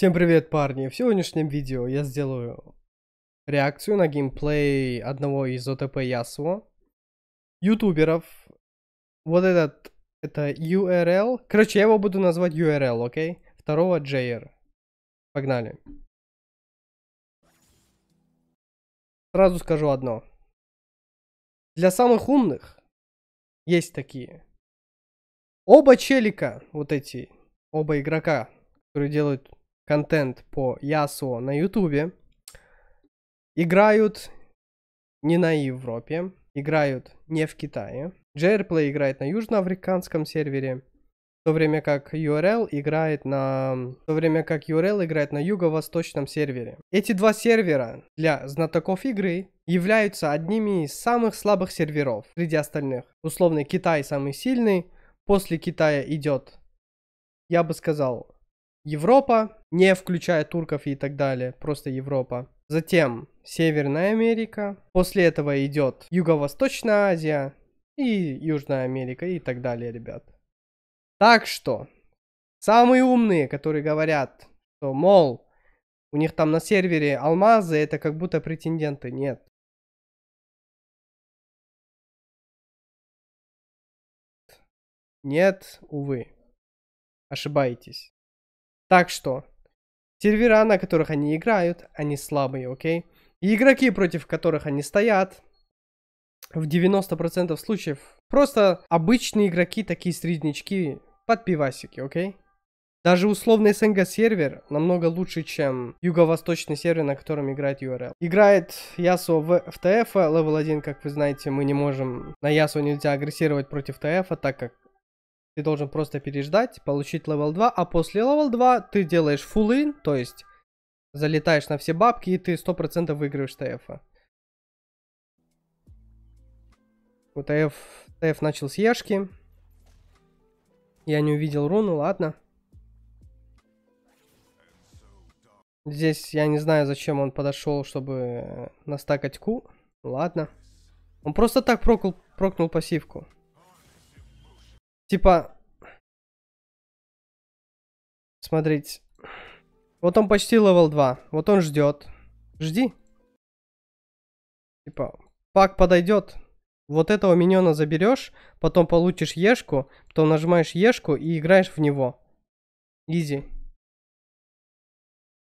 Всем привет, парни! В сегодняшнем видео я сделаю реакцию на геймплей одного из ОТП Ясуо, ютуберов. Вот этот, это URL. Короче, я его буду назвать URL, окей? Второго JR. Погнали. Сразу скажу одно. Для самых умных есть такие. Оба челика, вот эти, оба игрока, которые делают контент по Ясуо на Ютубе. Играют не на Европе, играют не в Китае. JRPlay играет на южноафриканском сервере, в то время как URL играет на... В то время как URL играет на юго-восточном сервере. Эти два сервера для знатоков игры являются одними из самых слабых серверов среди остальных. Условно, Китай самый сильный, после Китая идет, я бы сказал, Европа, не включая турков и так далее, просто Европа. Затем Северная Америка. После этого идет Юго-Восточная Азия и Южная Америка и так далее, ребят. Так что, самые умные, которые говорят, что, мол, у них там на сервере алмазы, это как будто претенденты. Нет. Нет, увы. Ошибаетесь. Так что, сервера, на которых они играют, они слабые, окей? И игроки, против которых они стоят, в 90% случаев просто обычные игроки, такие среднячки, под пивасики, окей? Даже условный СНГ сервер намного лучше, чем юго-восточный сервер, на котором играет URL. Играет Ясо в, в ТФ, а, левел 1, как вы знаете, мы не можем, на Ясо нельзя агрессировать против ТФ, а, так как ты должен просто переждать, получить левел 2, а после левел 2 ты делаешь фуллин, то есть залетаешь на все бабки, и ты 100% выигрываешь ТФ. У ТФ, ТФ начал с Ешки. Я не увидел руну, ладно. Здесь я не знаю, зачем он подошел, чтобы э, настакать Ку. Ладно. Он просто так прокнул, прокнул пассивку. Типа... Смотрите. Вот он почти левел 2. Вот он ждет. Жди. Типа, пак подойдет. Вот этого миньона заберешь, потом получишь ешку, потом нажимаешь ешку и играешь в него. Изи.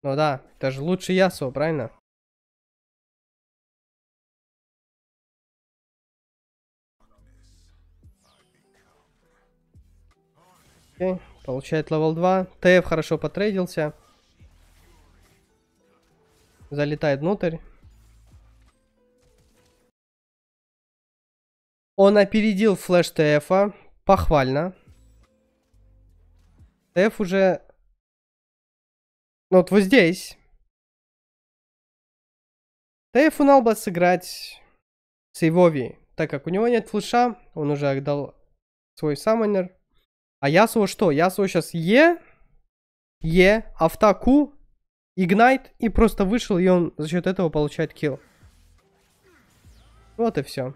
Ну да, это же лучше Ясо, правильно? Окей, получает левел 2. ТФ хорошо потрейдился. Залетает внутрь. Он опередил флеш ТФ. -а. Похвально. ТФ уже... Ну, вот вот здесь. ТФ у Налба сыграть с Ивови. Так как у него нет флеша, он уже отдал свой саммонер. А Ясуо что? Ясуо сейчас Е, Е, авто Q, Игнайт и просто вышел, и он за счет этого получает килл. Вот и все.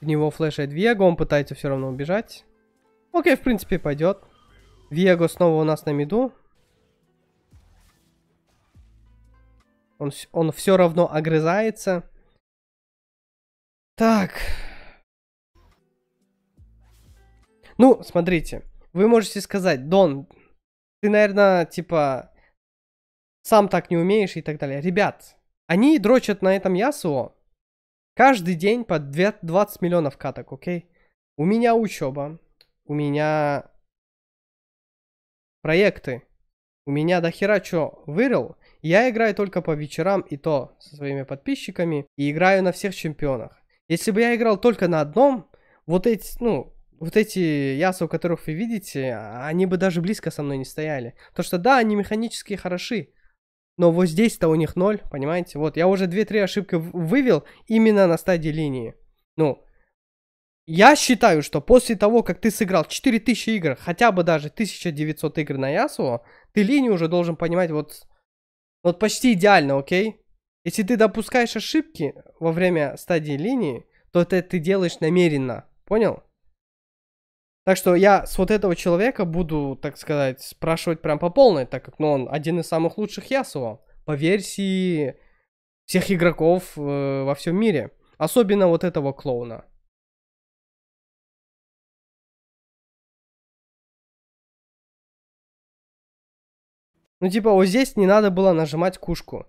В него флешает Вего, он пытается все равно убежать. Окей, в принципе, пойдет. Вего снова у нас на миду. Он, он все равно огрызается. Так, ну, смотрите, вы можете сказать, Дон, ты, наверное, типа, сам так не умеешь и так далее. Ребят, они дрочат на этом Ясуо каждый день по 20 миллионов каток, окей? У меня учеба, у меня проекты, у меня дохера что вырыл, я играю только по вечерам и то со своими подписчиками и играю на всех чемпионах. Если бы я играл только на одном, вот эти, ну, вот эти ясы, у которых вы видите, они бы даже близко со мной не стояли. То что да, они механически хороши, но вот здесь-то у них ноль, понимаете? Вот, я уже 2-3 ошибки вывел именно на стадии линии. Ну, я считаю, что после того, как ты сыграл 4000 игр, хотя бы даже 1900 игр на Ясуо, ты линию уже должен понимать вот, вот почти идеально, окей? Если ты допускаешь ошибки во время стадии линии, то это ты делаешь намеренно, понял? Так что я с вот этого человека буду, так сказать, спрашивать прям по полной, так как ну, он один из самых лучших Ясуо по версии всех игроков э, во всем мире. Особенно вот этого клоуна. Ну типа вот здесь не надо было нажимать кушку.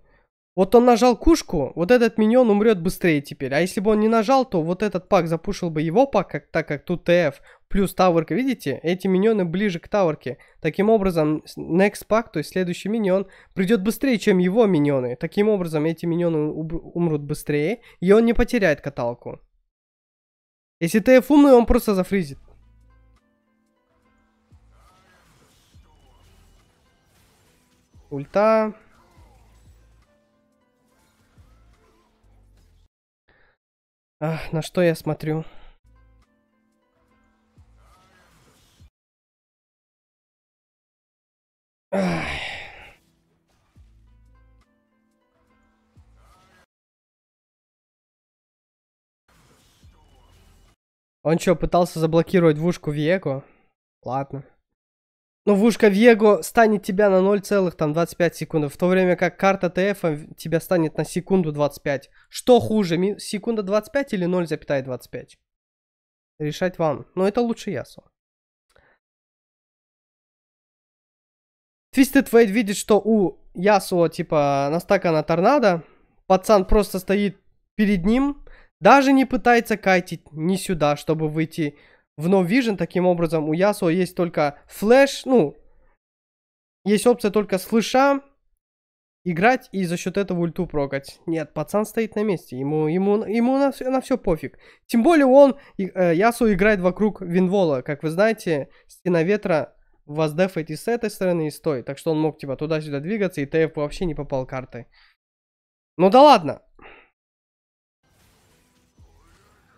Вот он нажал кушку, вот этот миньон умрет быстрее теперь. А если бы он не нажал, то вот этот пак запушил бы его пак, как, так как тут ТФ плюс таверка. Видите, эти миньоны ближе к таверке. Таким образом, next пак, то есть следующий миньон, придет быстрее, чем его миньоны. Таким образом, эти миньоны умрут быстрее, и он не потеряет каталку. Если ТФ умный, он просто зафризит. Ульта... А, на что я смотрю? Он что, пытался заблокировать двушку Веку? Ладно. Но вушка Вего станет тебя на 0,25 секунд, в то время как карта ТФ а тебя станет на секунду 25. Что хуже, секунда 25 или 0,25? Решать вам. Но это лучше Ясу. Твистед Фейд видит, что у Ясуо, типа, настакана торнадо. Пацан просто стоит перед ним. Даже не пытается кайтить ни сюда, чтобы выйти в No Vision, таким образом, у Ясо есть только флеш, ну, есть опция только с флеша играть и за счет этого ульту прокать. Нет, пацан стоит на месте, ему, ему, ему на, все, на все пофиг. Тем более он, э, Ясу играет вокруг Винвола, как вы знаете, Стена Ветра воздефает и с этой стороны, и с той. Так что он мог типа туда-сюда двигаться, и ТФ вообще не попал картой. Ну да ладно.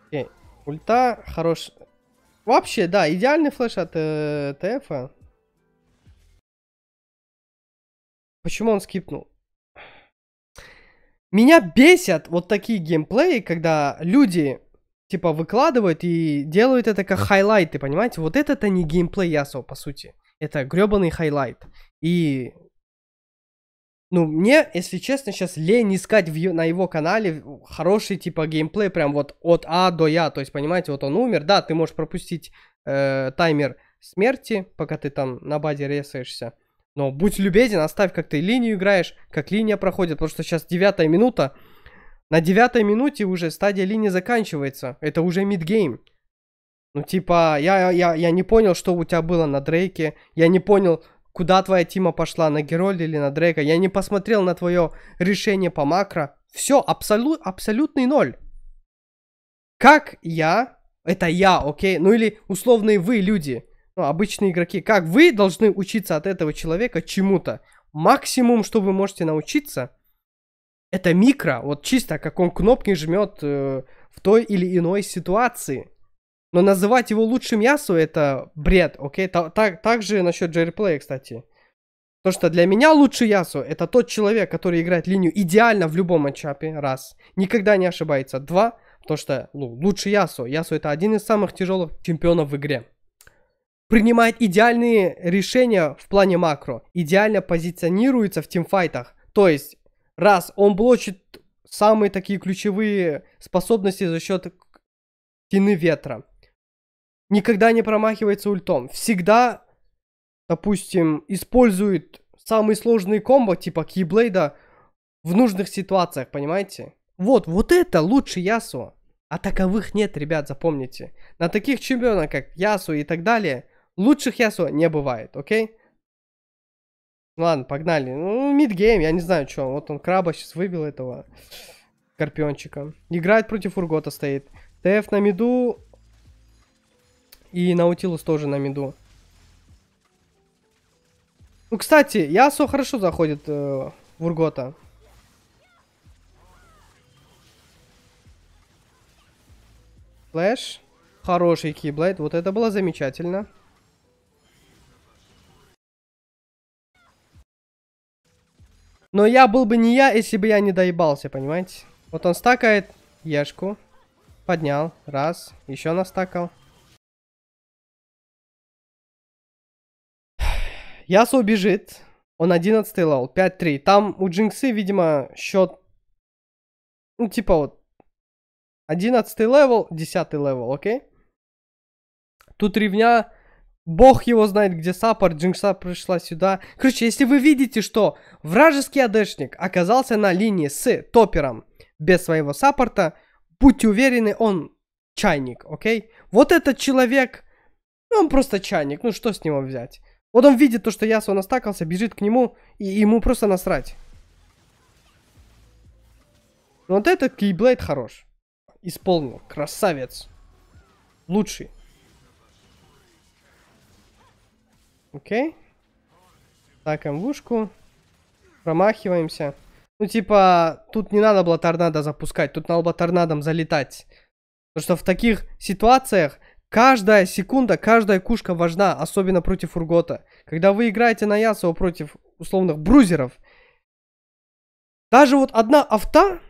Окей. Ульта, хорош, Вообще, да, идеальный флеш от э, ТФ. А. Почему он скипнул? Меня бесят вот такие геймплеи, когда люди типа выкладывают и делают это как хайлайты, понимаете? Вот это-то не геймплей Ясо, по сути. Это гребаный хайлайт. И ну, мне, если честно, сейчас лень искать в, на его канале хороший, типа, геймплей прям вот от А до Я. То есть, понимаете, вот он умер. Да, ты можешь пропустить э, таймер смерти, пока ты там на баде резаешься. Но будь любезен, оставь, как ты линию играешь, как линия проходит. Потому что сейчас девятая минута. На девятой минуте уже стадия линии заканчивается. Это уже мидгейм. Ну, типа, я, я, я не понял, что у тебя было на Дрейке. Я не понял, куда твоя Тима пошла, на Герольда или на Дрейка. Я не посмотрел на твое решение по макро. Все, абсолю, абсолютный ноль. Как я, это я, окей, ну или условные вы, люди, ну, обычные игроки, как вы должны учиться от этого человека чему-то. Максимум, что вы можете научиться, это микро, вот чисто как он кнопки жмет э, в той или иной ситуации. Но называть его лучшим Ясу это бред, окей? Так та, также насчет Джерри кстати. То, что для меня лучший Ясу это тот человек, который играет линию идеально в любом матчапе, раз. Никогда не ошибается. Два, то что ну, лучший Ясу. Ясу это один из самых тяжелых чемпионов в игре. Принимает идеальные решения в плане макро. Идеально позиционируется в тимфайтах. То есть, раз, он блочит самые такие ключевые способности за счет стены ветра никогда не промахивается ультом. Всегда, допустим, использует самые сложные комбо, типа Кейблейда, в нужных ситуациях, понимаете? Вот, вот это лучше Ясу. А таковых нет, ребят, запомните. На таких чемпионах, как Ясу и так далее, лучших Ясу не бывает, окей? Ладно, погнали. Ну, мидгейм, я не знаю, что. Вот он краба сейчас выбил этого карпиончика. Играет против Ургота стоит. ТФ на миду, и Наутилус тоже на миду. Ну, кстати, Ясо хорошо заходит э, в Ургота. Флэш. Хороший Киблайт. Вот это было замечательно. Но я был бы не я, если бы я не доебался, понимаете? Вот он стакает ешку. Поднял. Раз. Еще настакал. Ясо бежит. Он 11 лол, 5-3. Там у Джинксы, видимо, счет... Ну, типа вот... 11 левел, 10 левел, окей? Тут ревня... Бог его знает, где саппорт, Джинкса пришла сюда. Короче, если вы видите, что вражеский АДшник оказался на линии с топером без своего саппорта, будьте уверены, он чайник, окей? Вот этот человек, ну, он просто чайник, ну что с него взять? Вот он видит то, что Ясу настакался, бежит к нему, и ему просто насрать. Ну, вот этот Кейблейд хорош. Исполнил. Красавец. Лучший. Окей. Okay. Так, амвушку. Промахиваемся. Ну, типа, тут не надо было торнадо запускать, тут надо было торнадом залетать. Потому что в таких ситуациях Каждая секунда, каждая кушка важна, особенно против Ургота. Когда вы играете на Ясуо против условных брузеров, даже вот одна авто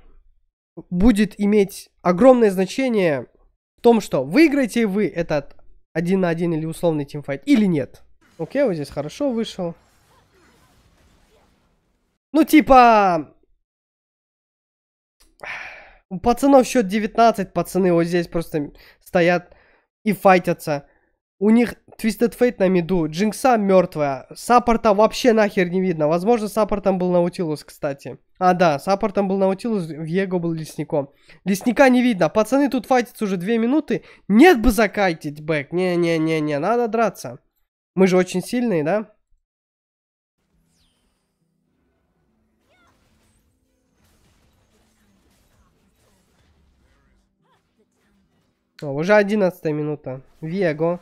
будет иметь огромное значение в том, что выиграете вы этот один на один или условный тимфайт, или нет. Окей, вот здесь хорошо вышел. Ну, типа... У пацанов счет 19, пацаны вот здесь просто стоят и файтятся. У них Twisted Fate на миду, Джинкса мертвая, саппорта вообще нахер не видно. Возможно, саппортом был Наутилус, кстати. А, да, саппортом был Наутилус, Вьего был лесником. Лесника не видно. Пацаны тут файтятся уже две минуты. Нет бы закайтить бэк. Не-не-не-не, надо драться. Мы же очень сильные, да? О, уже 11 минута. Вего.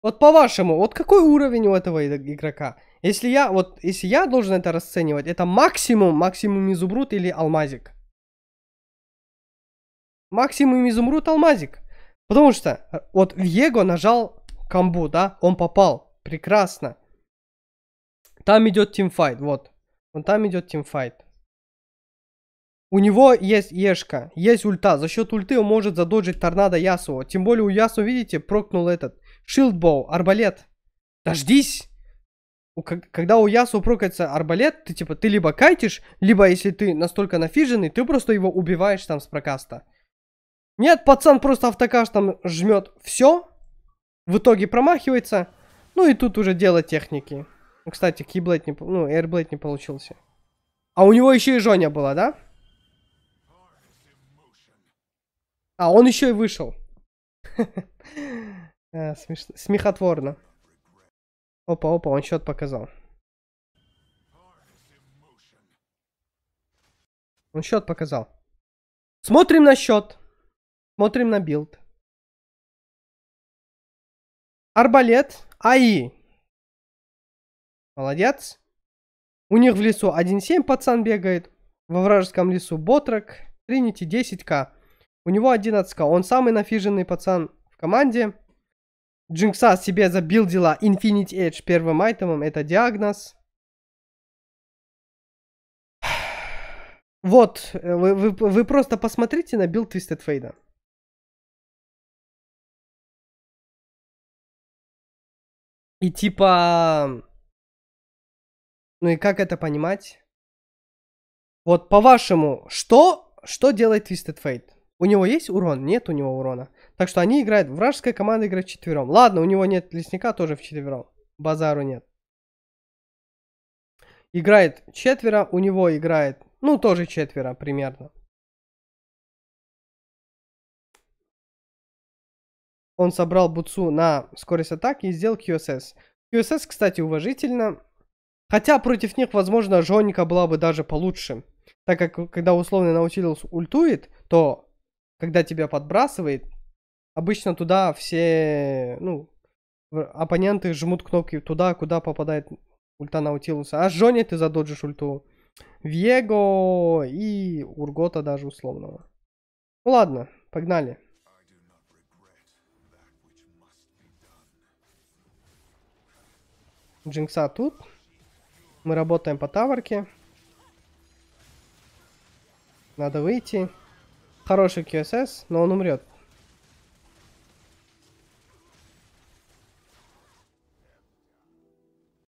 Вот по-вашему, вот какой уровень у этого игрока? Если я, вот, если я должен это расценивать, это максимум, максимум изумруд или алмазик? Максимум изумруд, алмазик. Потому что э, вот Вьего нажал камбу, да, он попал. Прекрасно. Там идет тимфайт, вот. Вон там идет тимфайт. У него есть Ешка, есть ульта. За счет ульты он может задоджить торнадо Ясу. Тем более у Ясу, видите, прокнул этот. Шилдбоу, арбалет. Дождись! Когда у Ясу прокается арбалет, ты типа, ты либо кайтишь, либо если ты настолько нафиженный, ты просто его убиваешь там с прокаста. Нет, пацан просто автокаш там жмет все. В итоге промахивается. Ну и тут уже дело техники. Кстати, Keyblade не... Ну, Airblade не получился. А у него еще и Жоня была, да? А, он еще и вышел. Э, смехотворно. Опа, опа, он счет показал. Он счет показал. Смотрим на счет. Смотрим на билд. Арбалет. АИ. Молодец. У них в лесу 1.7 пацан бегает. Во вражеском лесу Ботрок. Тринити 10к. У него 11к. Он самый нафиженный пацан в команде. Джинкса себе забилдила Infinite Edge первым айтемом. Это диагноз. Вот, э, вы, вы, вы просто посмотрите на билд Twisted Fade. И типа... Ну и как это понимать? Вот по-вашему, что, что делает Twisted Fate? У него есть урон? Нет у него урона. Так что они играют, вражеская команда играет четвером. Ладно, у него нет лесника, тоже в четвером. Базару нет. Играет четверо, у него играет, ну тоже четверо примерно. Он собрал Буцу на скорость атаки и сделал QSS. QSS, кстати, уважительно. Хотя против них, возможно, Жоника была бы даже получше. Так как, когда условный Наутилус ультует, то, когда тебя подбрасывает, обычно туда все, ну, оппоненты жмут кнопки туда, куда попадает ульта Наутилуса. А Жони ты задоджишь ульту. Вьего и Ургота даже условного. Ну ладно, погнали. Джинкса тут. Мы работаем по таворке. Надо выйти. Хороший QSS, но он умрет.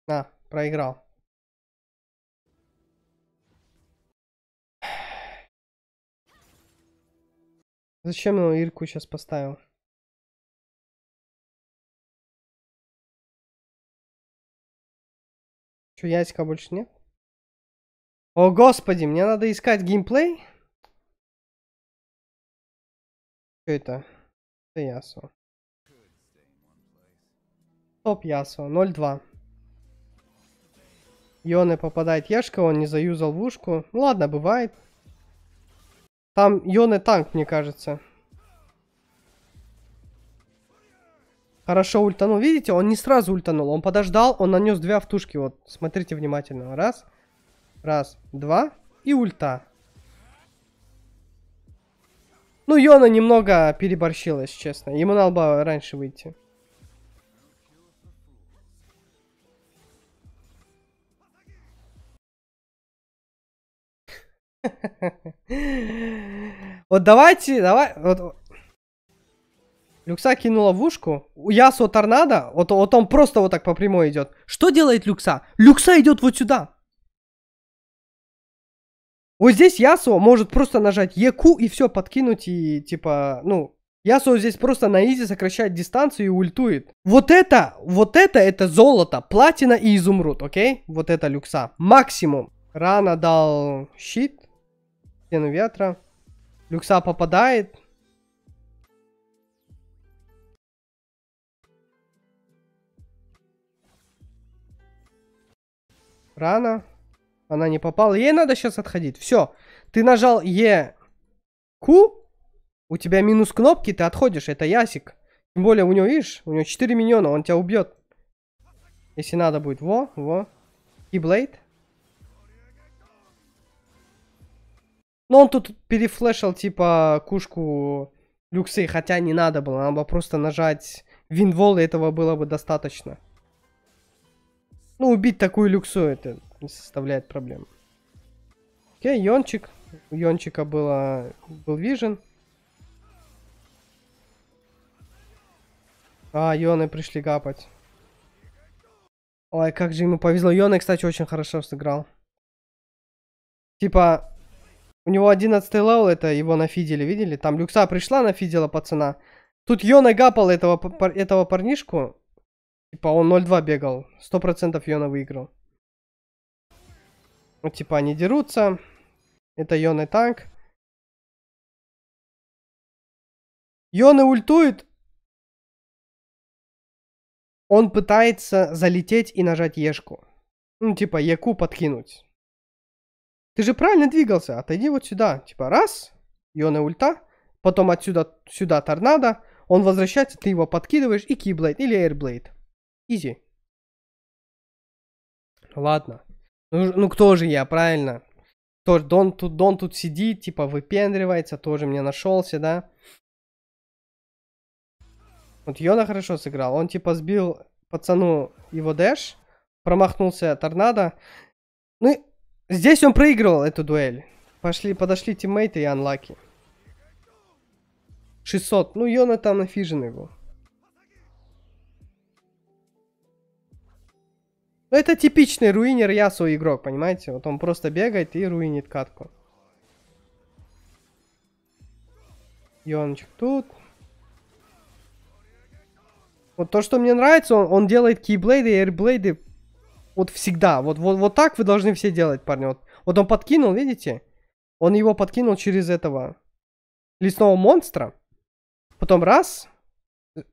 А, проиграл. Зачем его Ирку сейчас поставил? Что яйца больше нет? О, господи, мне надо искать геймплей? Что это? Это Ясо. Топ Ясо, 0-2. Йоне попадает Ешка, он не заюзал в ушку. Ну ладно, бывает. Там Йоне танк, мне кажется. Хорошо ультанул. Видите, он не сразу ультанул. Он подождал, он нанес две автушки. Вот, смотрите внимательно. Раз, раз, два и ульта. Ну, Йона немного переборщила, если честно. Ему надо было раньше выйти. Вот давайте, давай, вот Люкса кинул ловушку. Ясо торнадо. Вот, вот он просто вот так по прямой идет. Что делает Люкса? Люкса идет вот сюда. Вот здесь Ясо может просто нажать ЕКУ и все, подкинуть и типа, ну, Ясо здесь просто на изи сокращает дистанцию и ультует. Вот это, вот это, это золото, платина и изумруд, окей? Вот это люкса. Максимум. Рано дал щит, стену ветра. Люкса попадает. Рано. Она не попала. Ей надо сейчас отходить. Все. Ты нажал Е. Q. У тебя минус кнопки, ты отходишь. Это Ясик. Тем более у него, видишь, у него 4 миньона. Он тебя убьет. Если надо будет. Во, во. и блейд. Но он тут перефлешил, типа, кушку люксы, хотя не надо было. Надо было просто нажать винвол, и этого было бы достаточно. Ну, убить такую люксу это не составляет проблем. Окей, Йончик. У Йончика было, был Вижен. А, Йоны пришли гапать. Ой, как же ему повезло. Йоны, кстати, очень хорошо сыграл. Типа, у него 11 левел, это его нафидили, видели? Там Люкса пришла, нафидила пацана. Тут Йона гапал этого, этого парнишку, Типа он 0-2 бегал. 100% Йона выиграл. Ну, типа они дерутся. Это Йоны танк. Йоны ультует. Он пытается залететь и нажать Ешку. Ну, типа Еку подкинуть. Ты же правильно двигался. Отойди вот сюда. Типа раз. Йоны ульта. Потом отсюда сюда торнадо. Он возвращается, ты его подкидываешь и кейблейд или эйрблейд. Изи. Ладно. Ну, ну кто же я, правильно? Тоже Дон тут, Дон тут сидит, типа выпендривается, тоже мне нашелся, да? Вот Йона хорошо сыграл. Он типа сбил пацану его дэш, промахнулся торнадо. Ну, здесь он проигрывал эту дуэль. Пошли, подошли тиммейты и анлаки. 600. Ну, Йона там нафиженный его. Ну Это типичный руинер Ясу игрок, понимаете? Вот он просто бегает и руинит катку. Йончик тут. Вот то, что мне нравится, он, он делает кейблейды и эрблейды вот всегда. Вот, вот, вот так вы должны все делать, парни. Вот, вот он подкинул, видите? Он его подкинул через этого лесного монстра. Потом раз.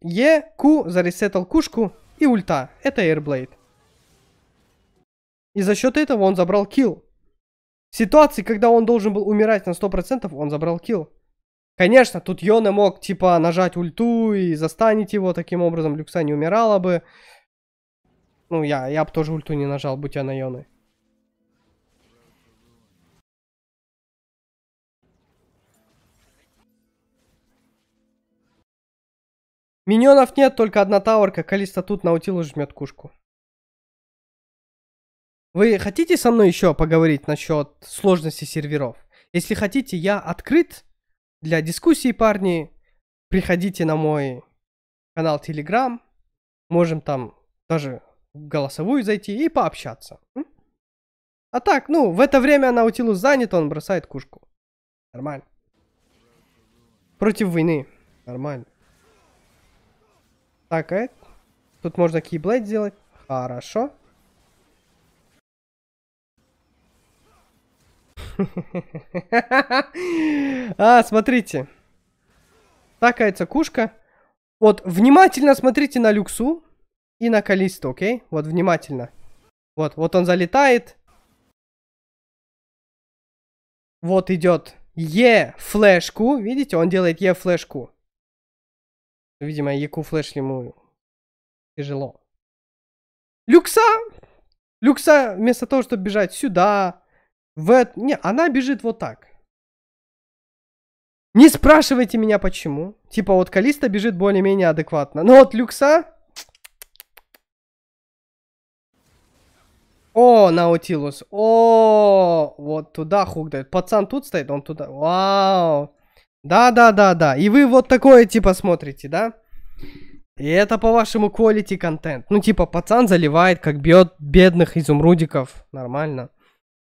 Е, Q, заресетал кушку и ульта. Это Airblade. И за счет этого он забрал килл. В ситуации, когда он должен был умирать на 100%, он забрал килл. Конечно, тут Йоне мог, типа, нажать ульту и застанить его, таким образом Люкса не умирала бы. Ну, я, я бы тоже ульту не нажал, будь я на Йоне. Миньонов нет, только одна таурка. Калиста тут наутилу жмет кушку. Вы хотите со мной еще поговорить насчет сложности серверов? Если хотите, я открыт для дискуссий, парни. Приходите на мой канал Telegram. Можем там даже в голосовую зайти и пообщаться. А так, ну, в это время Наутилус занят, он бросает кушку. Нормально. Против войны. Нормально. Так, а это? Тут можно кейблейд сделать. Хорошо. А, смотрите. Такается кушка. Вот, внимательно смотрите на люксу и на калисту, окей? Вот, внимательно. Вот, вот он залетает. Вот идет Е-флешку. Видите, он делает Е-флешку. Видимо, Еку флеш ему тяжело. Люкса! Люкса вместо того, чтобы бежать сюда, в... Не, она бежит вот так. Не спрашивайте меня почему. Типа вот Калиста бежит более-менее адекватно. Но вот Люкса... О, Наутилус. О, вот туда хук дает. Пацан тут стоит, он туда. Вау. Да-да-да-да. И вы вот такое типа смотрите, да? И это по-вашему quality контент. Ну типа пацан заливает, как бьет бедных изумрудиков. Нормально.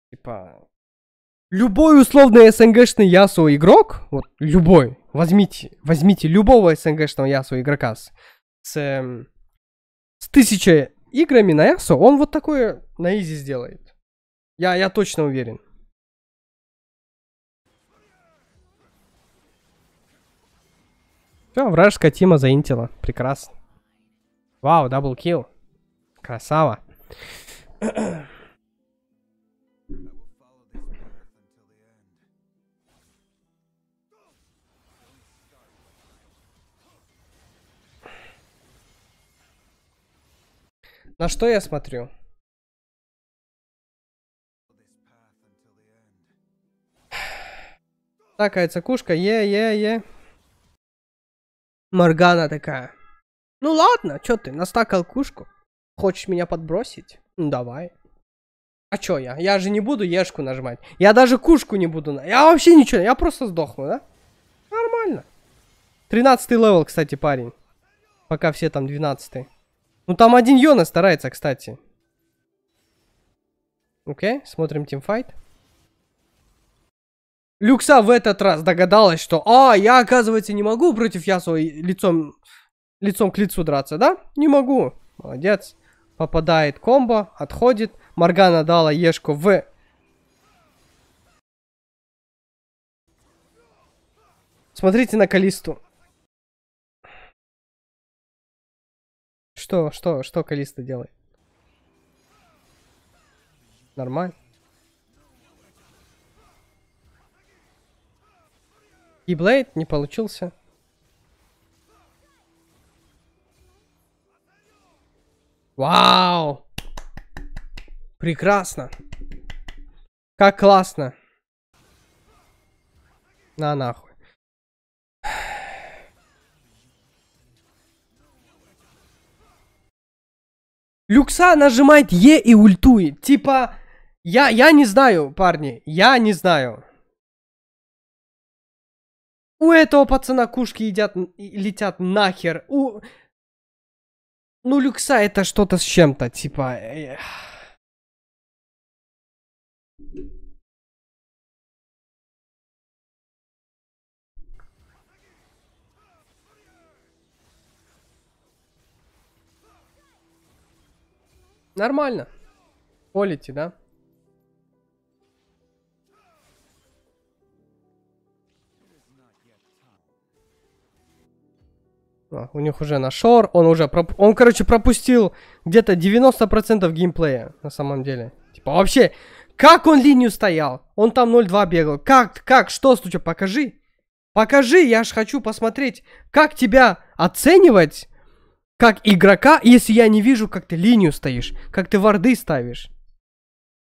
Типа, любой условный СНГшный Ясу игрок, вот любой, возьмите, возьмите любого СНГшного Ясу игрока с, с, эм, с тысячей играми на Ясу, он вот такое на изи сделает. Я, я точно уверен. Все, вражеская тима заинтила. Прекрасно. Вау, даблкил. Красава. На что я смотрю? Такается кушка, е-е-е. Моргана такая. Ну ладно, чё ты, настакал кушку? Хочешь меня подбросить? Ну давай. А чё я? Я же не буду ешку нажимать. Я даже кушку не буду. На... Я вообще ничего, я просто сдохну, да? Нормально. Тринадцатый левел, кстати, парень. Пока все там 12 ну там один Йона старается, кстати. Окей, okay, смотрим тимфайт. Люкса в этот раз догадалась, что «А, я, оказывается, не могу против Ясу лицом, лицом к лицу драться, да? Не могу». Молодец. Попадает комбо, отходит. Моргана дала Ешку в... Смотрите на Калисту. Что, что, что Калиста делает? Нормально. И Блейд не получился. Вау! Прекрасно. Как классно. На нахуй. Люкса нажимает Е и ультует. Типа, я, я не знаю, парни, я не знаю. У этого пацана кушки едят, летят нахер. У... Ну, люкса это что-то с чем-то, типа... Э, эх. Нормально. Полите, да? А, у них уже на шор, он уже, проп... он, короче, пропустил где-то 90% геймплея, на самом деле. Типа, вообще, как он линию стоял? Он там 0-2 бегал. Как, как, что случилось? Покажи. Покажи, я ж хочу посмотреть, как тебя оценивать как игрока, если я не вижу, как ты линию стоишь, как ты варды ставишь,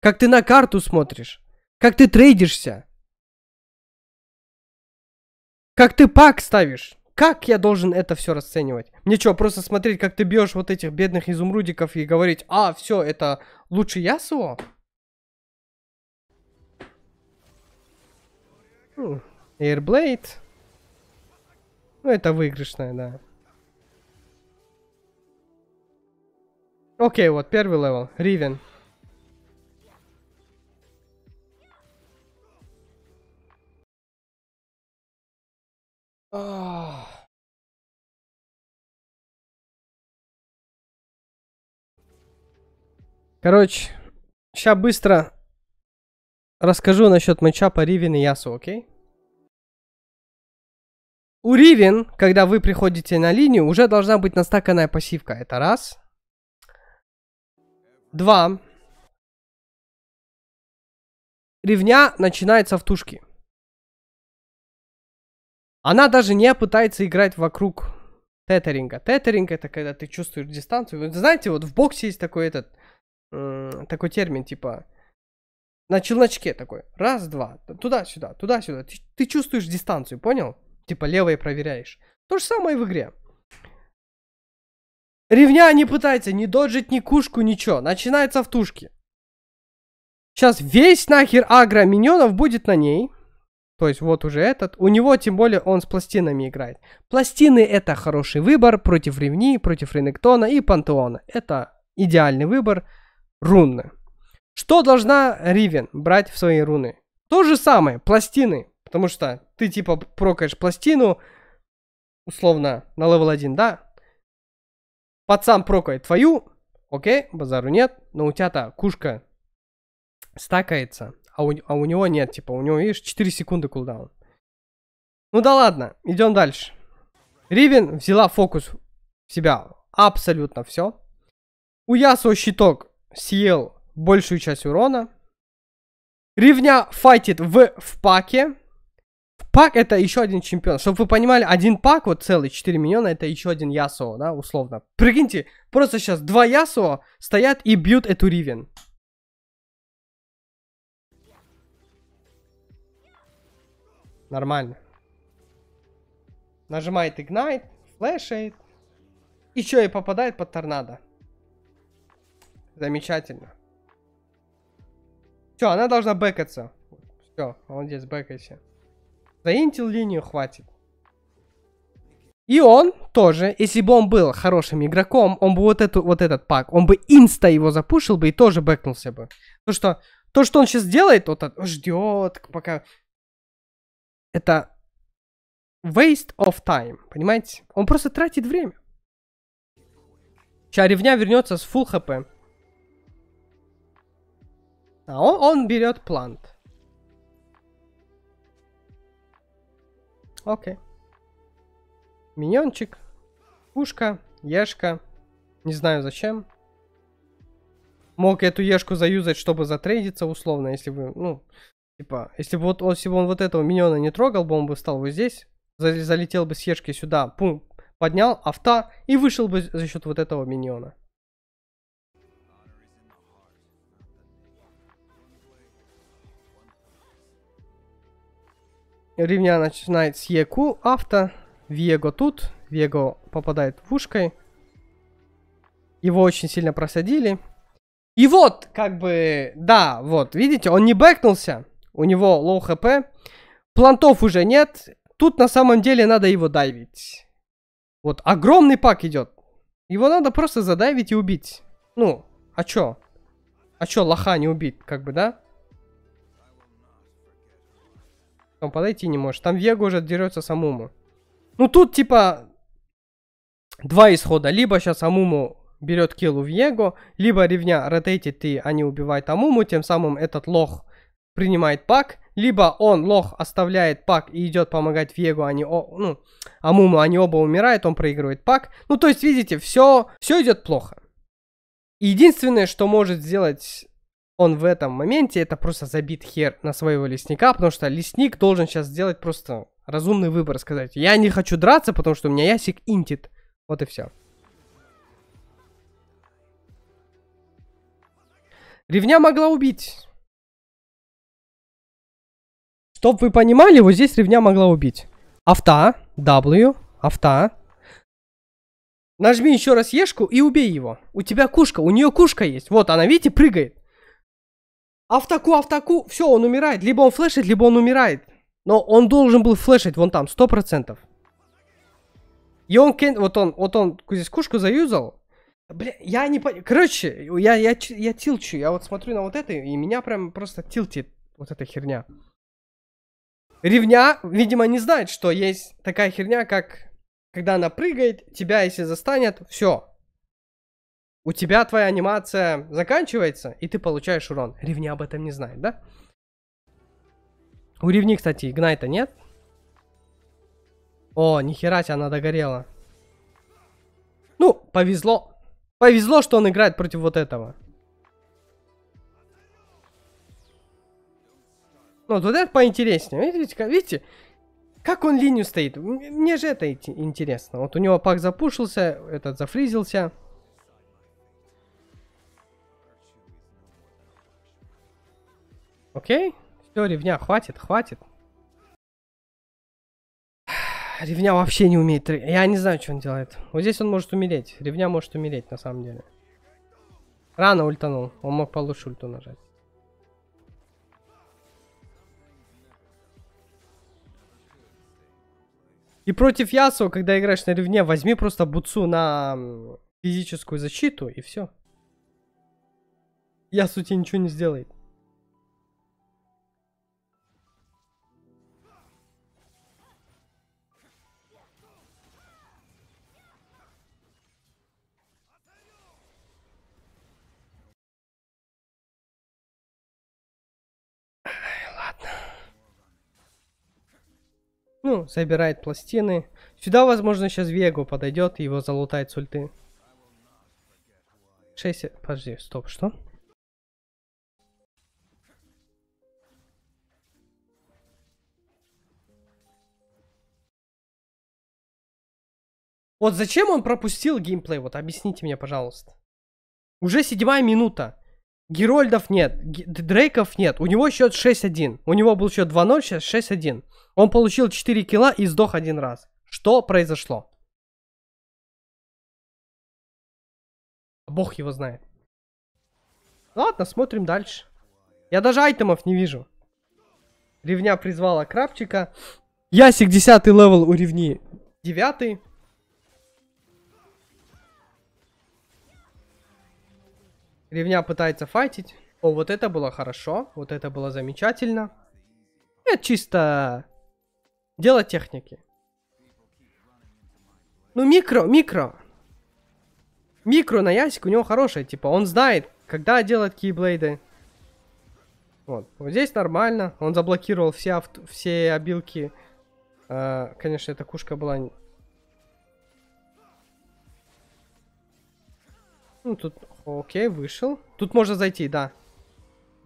как ты на карту смотришь, как ты трейдишься, как ты пак ставишь. Как я должен это все расценивать? Мне что, просто смотреть, как ты бьешь вот этих бедных изумрудиков и говорить, а, все, это лучше Ясуо? Хм. Airblade. Ну, это выигрышная, да. Окей, вот первый левел. Ривен. Короче, сейчас быстро расскажу насчет матчапа Ривен и Ясу, окей? У Ривен, когда вы приходите на линию, уже должна быть настаканная пассивка. Это раз. 2 ревня начинается в тушке. Она даже не пытается играть вокруг тетеринга. Тетеринг это когда ты чувствуешь дистанцию. Вы знаете, вот в боксе есть такой этот такой термин типа на челночке такой. Раз, два, туда-сюда, туда-сюда. Ты, ты чувствуешь дистанцию, понял? Типа левой проверяешь. То же самое и в игре. Ревня не пытается ни доджить, ни кушку, ничего. Начинается в тушке. Сейчас весь нахер агро миньонов будет на ней. То есть вот уже этот. У него, тем более, он с пластинами играет. Пластины это хороший выбор против ревни, против ренектона и пантеона. Это идеальный выбор руны. Что должна Ривен брать в свои руны? То же самое, пластины. Потому что ты типа прокаешь пластину, условно, на левел 1, да? Пацан прокает твою, окей, базару нет, но у тебя-то кушка стакается, а у, а у него нет, типа, у него, видишь, 4 секунды кулдаун. Ну да ладно, идем дальше. Ривен взяла фокус в себя, абсолютно все. У Ясо щиток съел большую часть урона. Ривня файтит в, в паке. Пак это еще один чемпион. Чтобы вы понимали, один пак, вот целый 4 миллиона, это еще один Ясуо, да, условно. Прикиньте, просто сейчас два Ясуо стоят и бьют эту Ривен. Нормально. Нажимает Ignite, флешает. Еще и попадает под торнадо. Замечательно. Все, она должна бэкаться. Все, молодец, бэкайся. За Заинтил линию, хватит. И он тоже, если бы он был хорошим игроком, он бы вот, эту, вот этот пак, он бы инста его запушил бы и тоже бэкнулся бы. То что то, что он сейчас делает, вот ждет, пока... Это waste of time, понимаете? Он просто тратит время. Сейчас ревня вернется с full хп. А он, он берет плант. Окей. Миньончик. Пушка. Ешка. Не знаю зачем. Мог эту ешку заюзать, чтобы затрейдиться, условно, если бы, ну, типа, если бы вот, если бы он вот этого миньона не трогал бы, он бы стал вот здесь, залетел бы с ешкой сюда, пум, поднял авто и вышел бы за счет вот этого миньона. Ривня начинает с ЕК авто. Вего тут. Вего попадает в ушкой. Его очень сильно просадили. И вот, как бы, да, вот, видите, он не бэкнулся. У него лоу хп. Плантов уже нет. Тут на самом деле надо его дайвить. Вот, огромный пак идет. Его надо просто задавить и убить. Ну, а чё? А чё, лоха не убить, как бы, да? Там подойти не можешь. Там Вега уже дерется с Амуму. Ну тут типа два исхода. Либо сейчас Амуму берет килл у Вего, либо ревня ротейтит и они убивают Амуму, тем самым этот лох принимает пак, либо он, лох, оставляет пак и идет помогать Вегу, они, о, ну, Амуму, они оба умирают, он проигрывает пак. Ну, то есть, видите, все, все идет плохо. Единственное, что может сделать он в этом моменте, это просто забит хер на своего лесника, потому что лесник должен сейчас сделать просто разумный выбор, сказать, я не хочу драться, потому что у меня ясик интит. Вот и все. Ревня могла убить. Чтоб вы понимали, вот здесь ревня могла убить. Авто, W, авто. Нажми еще раз Ешку и убей его. У тебя кушка, у нее кушка есть. Вот она, видите, прыгает автаку, автаку, все, он умирает. Либо он флешит, либо он умирает. Но он должен был флешить вон там, сто процентов. И он, кен... вот он, вот он кузискушку заюзал. Бля, я не понимаю. Короче, я, я, я тилчу. Я вот смотрю на вот это, и меня прям просто тилтит вот эта херня. Ревня, видимо, не знает, что есть такая херня, как когда она прыгает, тебя если застанет, все, у тебя твоя анимация заканчивается, и ты получаешь урон. Ревня об этом не знает, да? У ревни, кстати, игнайта нет. О, нихера себе, она догорела. Ну, повезло. Повезло, что он играет против вот этого. Ну, вот это поинтереснее. Видите, видите, как он линию стоит? Мне же это интересно. Вот у него пак запушился, этот зафризился. Окей? Все, ревня, хватит, хватит. Ревня вообще не умеет. Я не знаю, что он делает. Вот здесь он может умереть. Ревня может умереть, на самом деле. Рано ультанул. Он мог получше ульту нажать. И против Ясу, когда играешь на ревне, возьми просто Буцу на физическую защиту и все. Ясу тебе ничего не сделает. Ну, забирает пластины. Сюда, возможно, сейчас Вегу подойдет и его залутает с ульты. 6... Подожди, стоп, что? Вот зачем он пропустил геймплей? Вот объясните мне, пожалуйста. Уже седьмая минута. Герольдов нет, Дрейков нет. У него счет 6-1. У него был счет 2-0, сейчас 6-1. Он получил 4 килла и сдох один раз. Что произошло? Бог его знает. Ладно, смотрим дальше. Я даже айтемов не вижу. Ревня призвала крапчика. Ясик 10 левел у ревни 9. Ревня пытается файтить. О, вот это было хорошо. Вот это было замечательно. Это чисто Дело техники. Ну, микро, микро. Микро на ясик у него хорошая, типа, он знает, когда делать кейблейды. Вот. вот здесь нормально, он заблокировал все, авто, все обилки. А, конечно, эта кушка была... Ну, тут, окей, вышел. Тут можно зайти, да.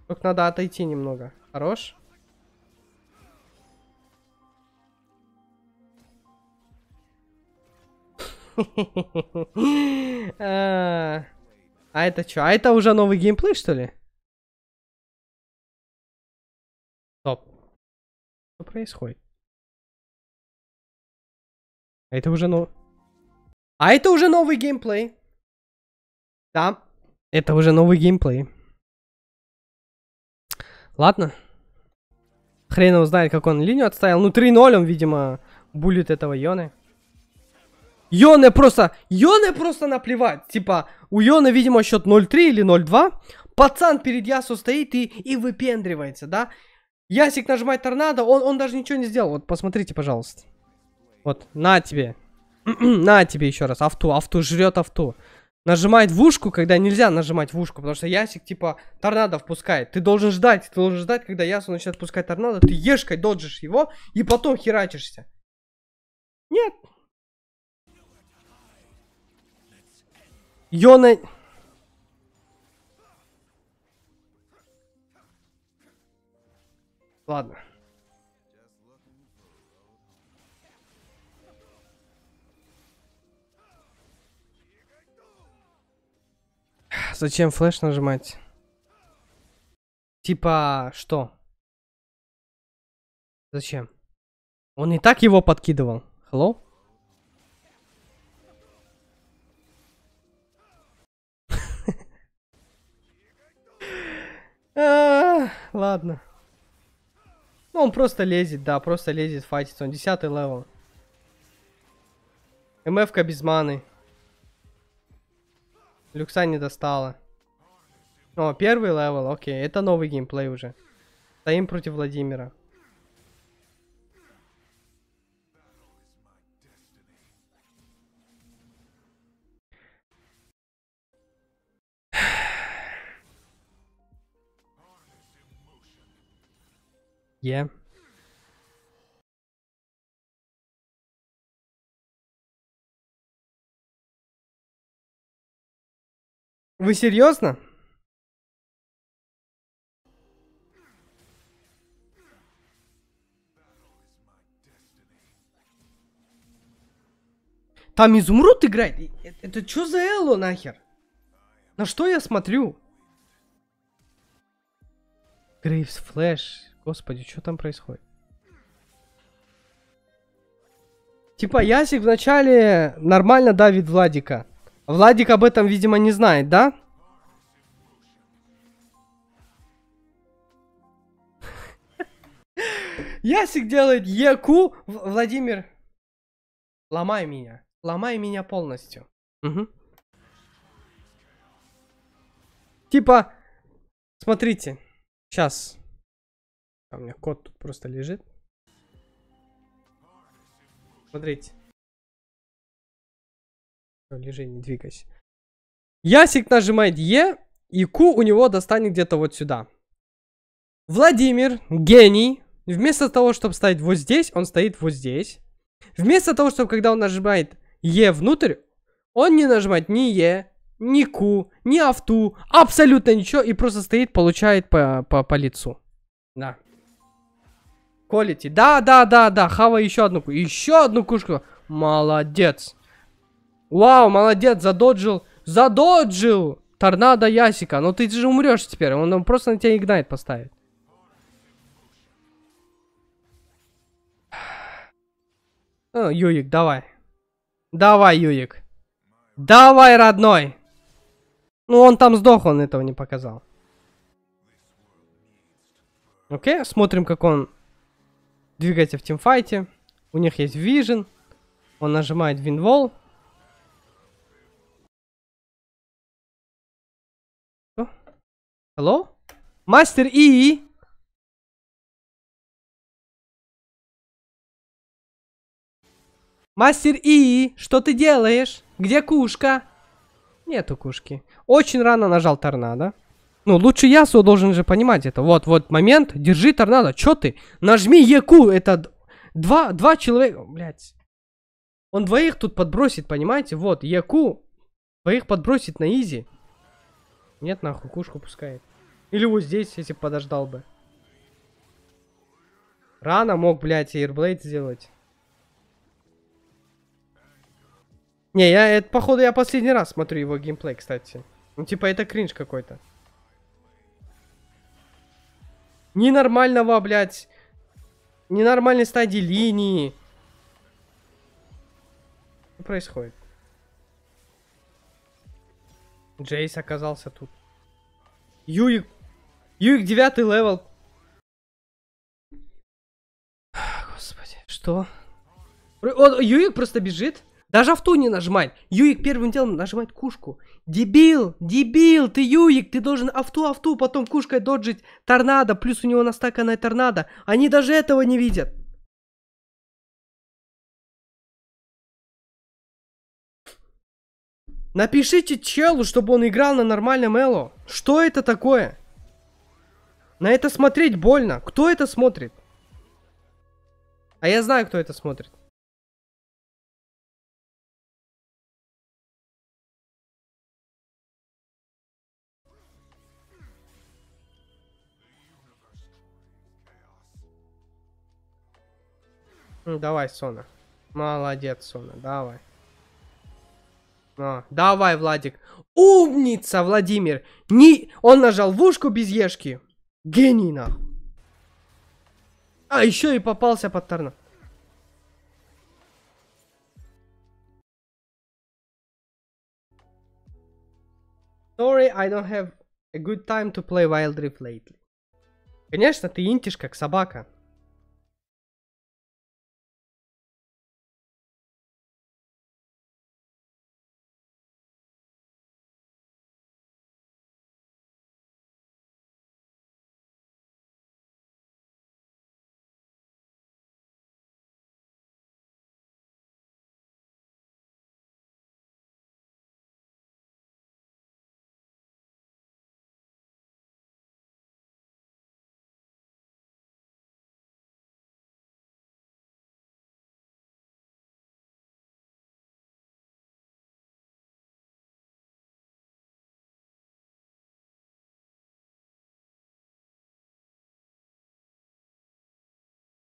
Только надо отойти немного. Хорош. А это что? А это уже новый геймплей, что ли? Стоп. Что происходит? А это уже новый... А это уже новый геймплей. Да, это уже новый геймплей. Ладно. Хрен его знает, как он линию отставил. Ну, 3-0 он, видимо, булит этого Йоны. Йоне просто... Йоне просто наплевать. Типа, у Йоны, видимо, счет 0-3 или 0-2. Пацан перед Ясу стоит и, и выпендривается, да? Ясик нажимает торнадо, он, он даже ничего не сделал. Вот, посмотрите, пожалуйста. Вот, на тебе. на тебе еще раз. Авто, авто жрет авто. Нажимает в ушку, когда нельзя нажимать в ушку, потому что Ясик, типа, торнадо впускает. Ты должен ждать, ты должен ждать, когда Ясу начинает пускать торнадо, ты ешкой доджишь его и потом херачишься. Нет, Йона... Ладно. Зачем флеш нажимать? Типа, что? Зачем? Он и так его подкидывал. Hello? ладно. Ну, он просто лезет, да, просто лезет, файтится. Он 10 левел. МФ-ка без маны. Люкса не достала. О, первый левел, окей. Это новый геймплей уже. Стоим против Владимира. Є. Вы серьезно? Там изумруд играет? Э, это, это что за Элло нахер? На что я смотрю? Грейвс Флэш. Господи, что там происходит? Типа, Ясик вначале нормально давит Владика. Владик об этом, видимо, не знает, да? Ясик делает еку, Владимир, ломай меня. Ломай меня полностью. Угу. Типа, смотрите. Сейчас. А у меня код тут просто лежит. Смотрите. Лежи, не двигайся. Ясик нажимает Е, и Q у него достанет где-то вот сюда. Владимир, гений, вместо того, чтобы стоять вот здесь, он стоит вот здесь. Вместо того, чтобы когда он нажимает Е внутрь, он не нажимает ни Е, ни Q, ни авту, абсолютно ничего, и просто стоит, получает по, по, по лицу. Да колите. Да, да, да, да, хавай еще одну кушку. Еще одну кушку. Молодец. Вау, молодец, задоджил. Задоджил! Торнадо Ясика. Но ну ты же умрешь теперь. Он, он просто на тебя игнайт поставит. О, а, Юик, давай. Давай, Юик. Давай, родной. Ну, он там сдох, он этого не показал. Окей, okay, смотрим, как он двигается в тимфайте. У них есть Vision. Он нажимает Винвол. Hello? Мастер И. Мастер И, что ты делаешь? Где кушка? Нету кушки. Очень рано нажал торнадо. Ну, лучше Ясу должен же понимать это. Вот, вот момент, держи торнадо, чё ты? Нажми яку, это два, два человека, блять. Он двоих тут подбросит, понимаете? Вот, яку двоих подбросит на изи. Нет, нахуй, кушку пускает. Или вот здесь, если подождал бы. Рано мог, блядь, Airblade сделать. Не, я, это, походу, я последний раз смотрю его геймплей, кстати. Ну, типа, это кринж какой-то ненормального, блядь, ненормальной стадии линии. Что происходит? Джейс оказался тут. Юик... Юик девятый левел. Господи, что? О, Юик просто бежит? Даже авто не нажимай. Юик первым делом нажимает кушку. Дебил, дебил, ты Юик, ты должен авто, авто, потом кушкой доджить торнадо, плюс у него настаканная торнадо. Они даже этого не видят. Напишите челу, чтобы он играл на нормальном Элло. Что это такое? На это смотреть больно. Кто это смотрит? А я знаю, кто это смотрит. давай, Сона. Молодец, Сона, давай. А, давай, Владик. Умница, Владимир. Не... Он нажал вушку без ешки. Гений, нахуй. А, еще и попался под торнадо. Sorry, I don't have a good time to play Wild Rift lately. Конечно, ты интишь как собака.